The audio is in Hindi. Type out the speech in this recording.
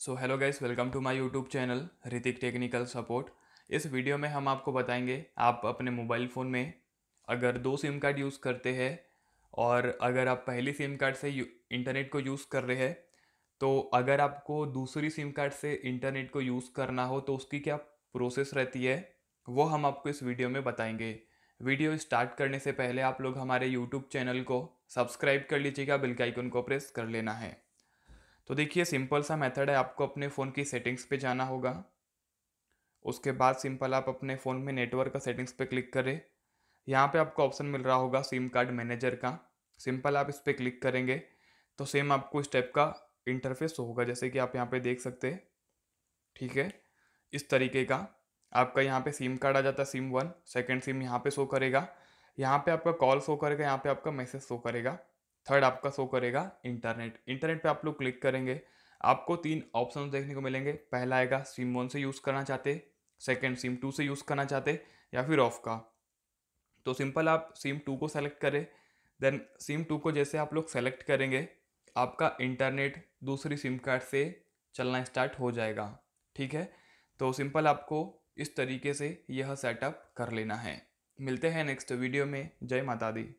so hello guys welcome to my YouTube channel Hrithik technical support इस वीडियो में हम आपको बताएंगे आप अपने मोबाइल फ़ोन में अगर दो सिम कार्ड यूज़ करते हैं और अगर आप पहली सिम कार्ड से इंटरनेट को यूज़ कर रहे हैं तो अगर आपको दूसरी सिम कार्ड से इंटरनेट को यूज़ करना हो तो उसकी क्या प्रोसेस रहती है वो हम आपको इस वीडियो में बताएंगे वीडियो स्टार्ट करने से पहले आप लोग हमारे यूट्यूब चैनल को सब्सक्राइब कर लीजिएगा बिल्कुल आइकन को प्रेस कर लेना है तो देखिए सिंपल सा मेथड है आपको अपने फ़ोन की सेटिंग्स पे जाना होगा उसके बाद सिंपल आप अपने फ़ोन में नेटवर्क का सेटिंग्स पे क्लिक करें यहाँ पे आपको ऑप्शन मिल रहा होगा सिम कार्ड मैनेजर का सिंपल आप इस पर क्लिक करेंगे तो सेम आपको इस टाइप का इंटरफेस होगा जैसे कि आप यहाँ पर देख सकते हैं ठीक है इस तरीके का आपका यहाँ पे सिम कार्ड आ जाता है सिम वन सेकेंड सिम यहाँ पे शो करेगा यहाँ पे आपका कॉल शो करेगा यहाँ पे आपका मैसेज शो करेगा थर्ड आपका शो करेगा इंटरनेट इंटरनेट पे आप लोग क्लिक करेंगे आपको तीन ऑप्शन देखने को मिलेंगे पहला आएगा सिम वन से यूज़ करना चाहते सेकेंड सिम टू से यूज़ करना चाहते या फिर ऑफ का तो सिंपल आप सिम टू को सेलेक्ट करें देन सिम टू को जैसे आप लोग सेलेक्ट करेंगे आपका इंटरनेट दूसरी सिम कार्ड से चलना स्टार्ट हो जाएगा ठीक है तो सिंपल आपको इस तरीके से यह सेटअप कर लेना है मिलते हैं नेक्स्ट वीडियो में जय माता दी